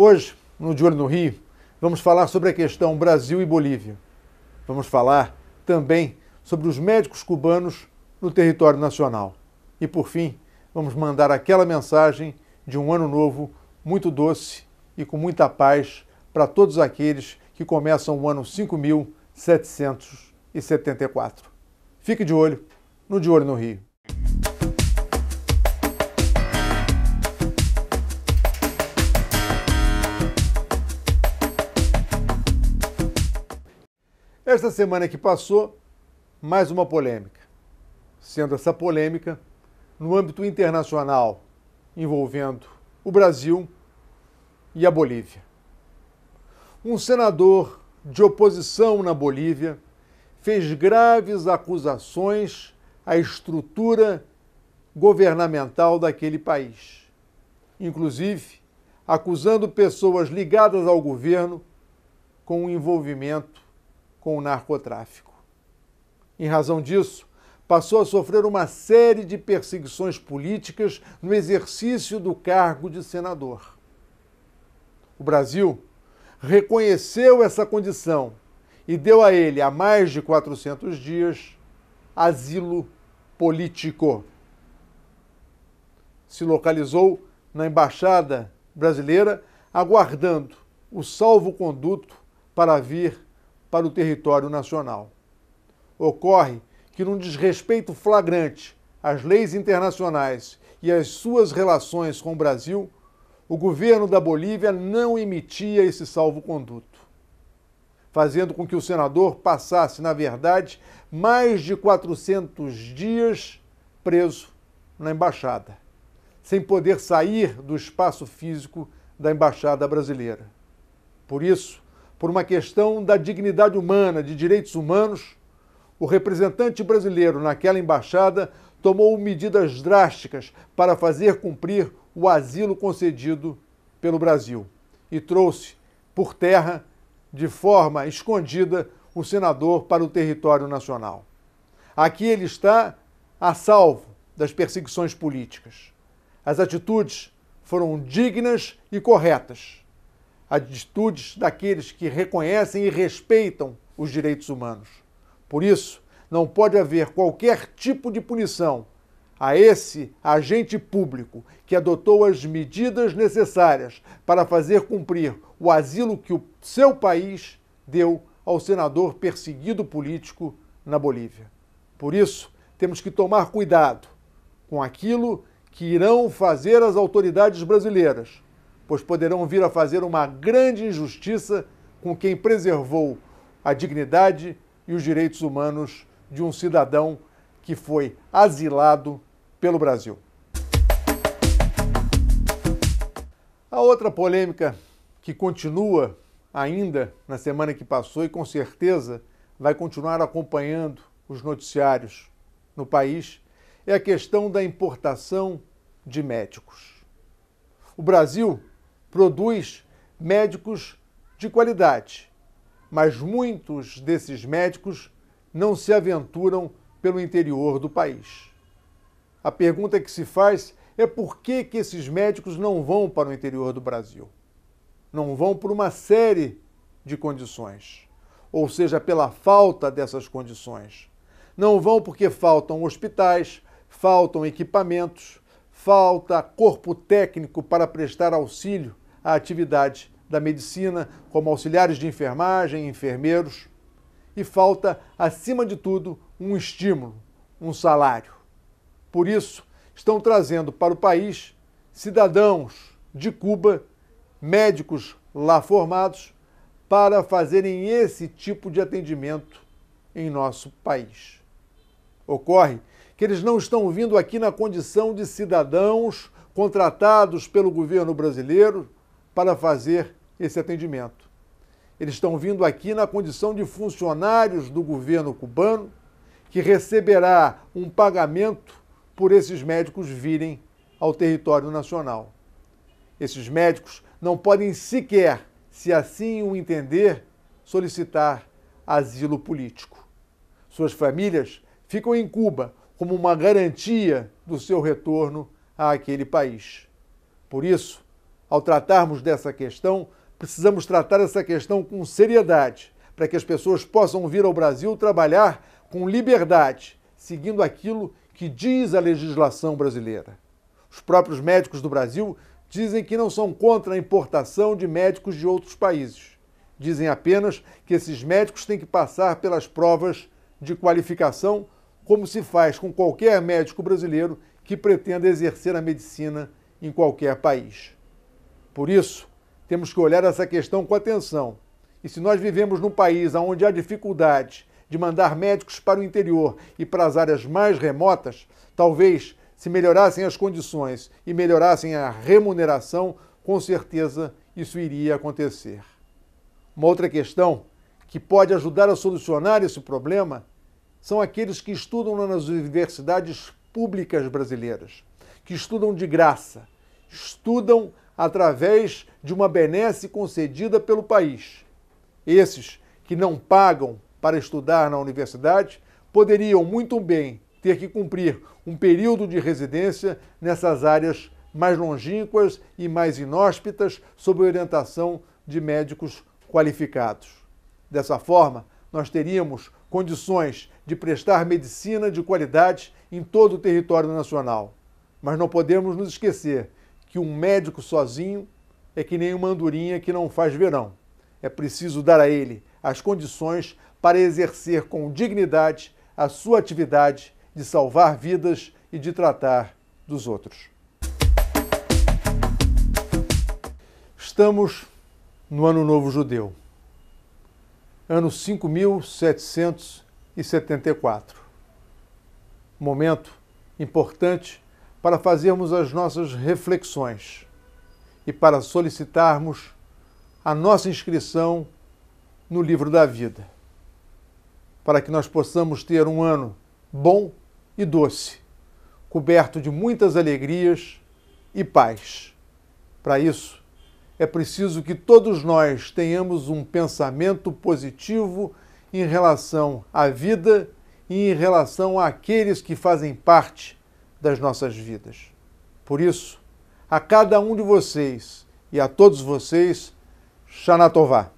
Hoje, no De Olho no Rio, vamos falar sobre a questão Brasil e Bolívia. Vamos falar também sobre os médicos cubanos no território nacional. E, por fim, vamos mandar aquela mensagem de um ano novo muito doce e com muita paz para todos aqueles que começam o ano 5774. Fique de olho no De Olho no Rio. Esta semana que passou, mais uma polêmica. Sendo essa polêmica no âmbito internacional envolvendo o Brasil e a Bolívia. Um senador de oposição na Bolívia fez graves acusações à estrutura governamental daquele país, inclusive acusando pessoas ligadas ao governo com o envolvimento com o narcotráfico. Em razão disso, passou a sofrer uma série de perseguições políticas no exercício do cargo de senador. O Brasil reconheceu essa condição e deu a ele, há mais de 400 dias, asilo político. Se localizou na Embaixada Brasileira, aguardando o salvo-conduto para vir para o território nacional. Ocorre que, num desrespeito flagrante às leis internacionais e às suas relações com o Brasil, o governo da Bolívia não emitia esse salvo-conduto, fazendo com que o senador passasse, na verdade, mais de 400 dias preso na embaixada, sem poder sair do espaço físico da embaixada brasileira. Por isso, por uma questão da dignidade humana, de direitos humanos, o representante brasileiro naquela embaixada tomou medidas drásticas para fazer cumprir o asilo concedido pelo Brasil e trouxe por terra, de forma escondida, o senador para o território nacional. Aqui ele está a salvo das perseguições políticas. As atitudes foram dignas e corretas atitudes daqueles que reconhecem e respeitam os direitos humanos. Por isso, não pode haver qualquer tipo de punição a esse agente público que adotou as medidas necessárias para fazer cumprir o asilo que o seu país deu ao senador perseguido político na Bolívia. Por isso, temos que tomar cuidado com aquilo que irão fazer as autoridades brasileiras pois poderão vir a fazer uma grande injustiça com quem preservou a dignidade e os direitos humanos de um cidadão que foi asilado pelo Brasil. A outra polêmica que continua ainda na semana que passou e com certeza vai continuar acompanhando os noticiários no país é a questão da importação de médicos. O Brasil produz médicos de qualidade, mas muitos desses médicos não se aventuram pelo interior do país. A pergunta que se faz é por que, que esses médicos não vão para o interior do Brasil? Não vão por uma série de condições, ou seja, pela falta dessas condições. Não vão porque faltam hospitais, faltam equipamentos, falta corpo técnico para prestar auxílio à atividade da medicina, como auxiliares de enfermagem, enfermeiros, e falta, acima de tudo, um estímulo, um salário. Por isso, estão trazendo para o país cidadãos de Cuba, médicos lá formados, para fazerem esse tipo de atendimento em nosso país. Ocorre que eles não estão vindo aqui na condição de cidadãos contratados pelo governo brasileiro para fazer esse atendimento. Eles estão vindo aqui na condição de funcionários do governo cubano, que receberá um pagamento por esses médicos virem ao território nacional. Esses médicos não podem sequer, se assim o entender, solicitar asilo político. Suas famílias ficam em Cuba como uma garantia do seu retorno àquele país. Por isso, ao tratarmos dessa questão, precisamos tratar essa questão com seriedade, para que as pessoas possam vir ao Brasil trabalhar com liberdade, seguindo aquilo que diz a legislação brasileira. Os próprios médicos do Brasil dizem que não são contra a importação de médicos de outros países. Dizem apenas que esses médicos têm que passar pelas provas de qualificação como se faz com qualquer médico brasileiro que pretenda exercer a medicina em qualquer país. Por isso, temos que olhar essa questão com atenção. E se nós vivemos num país onde há dificuldade de mandar médicos para o interior e para as áreas mais remotas, talvez se melhorassem as condições e melhorassem a remuneração, com certeza isso iria acontecer. Uma outra questão que pode ajudar a solucionar esse problema são aqueles que estudam nas universidades públicas brasileiras, que estudam de graça, estudam através de uma benesse concedida pelo país. Esses que não pagam para estudar na universidade poderiam muito bem ter que cumprir um período de residência nessas áreas mais longínquas e mais inóspitas, sob orientação de médicos qualificados. Dessa forma, nós teríamos condições de prestar medicina de qualidade em todo o território nacional. Mas não podemos nos esquecer que um médico sozinho é que nem uma andorinha que não faz verão. É preciso dar a ele as condições para exercer com dignidade a sua atividade de salvar vidas e de tratar dos outros. Estamos no Ano Novo Judeu, ano 5700 e 74. Momento importante para fazermos as nossas reflexões e para solicitarmos a nossa inscrição no livro da vida, para que nós possamos ter um ano bom e doce, coberto de muitas alegrias e paz. Para isso, é preciso que todos nós tenhamos um pensamento positivo e em relação à vida e em relação àqueles que fazem parte das nossas vidas. Por isso, a cada um de vocês e a todos vocês, Shanatová.